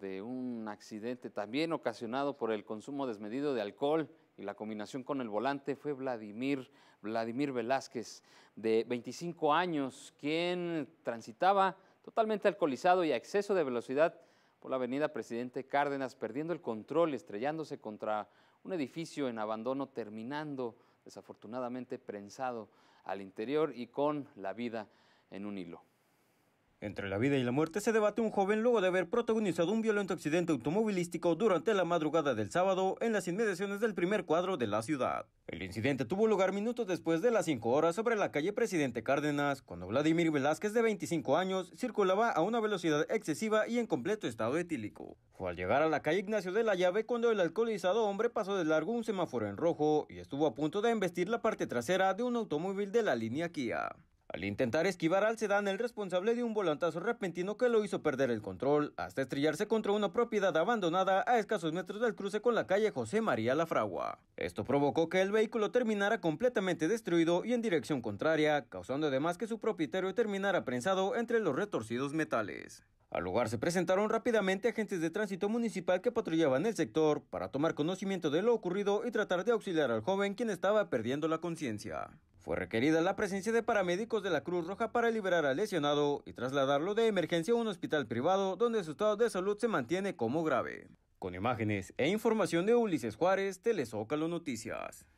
de un accidente también ocasionado por el consumo desmedido de alcohol y la combinación con el volante fue Vladimir, Vladimir Velázquez, de 25 años, quien transitaba totalmente alcoholizado y a exceso de velocidad por la avenida Presidente Cárdenas, perdiendo el control, estrellándose contra un edificio en abandono, terminando desafortunadamente prensado al interior y con la vida en un hilo. Entre la vida y la muerte se debate un joven luego de haber protagonizado un violento accidente automovilístico durante la madrugada del sábado en las inmediaciones del primer cuadro de la ciudad. El incidente tuvo lugar minutos después de las 5 horas sobre la calle Presidente Cárdenas, cuando Vladimir Velázquez, de 25 años, circulaba a una velocidad excesiva y en completo estado etílico. Fue al llegar a la calle Ignacio de la Llave cuando el alcoholizado hombre pasó de largo un semáforo en rojo y estuvo a punto de embestir la parte trasera de un automóvil de la línea Kia. Al intentar esquivar al sedán, el responsable de un volantazo repentino que lo hizo perder el control, hasta estrellarse contra una propiedad abandonada a escasos metros del cruce con la calle José María Lafragua. Esto provocó que el vehículo terminara completamente destruido y en dirección contraria, causando además que su propietario terminara prensado entre los retorcidos metales. Al lugar se presentaron rápidamente agentes de tránsito municipal que patrullaban el sector para tomar conocimiento de lo ocurrido y tratar de auxiliar al joven quien estaba perdiendo la conciencia. Fue requerida la presencia de paramédicos de la Cruz Roja para liberar al lesionado y trasladarlo de emergencia a un hospital privado donde su estado de salud se mantiene como grave. Con imágenes e información de Ulises Juárez, Telezócalo Noticias.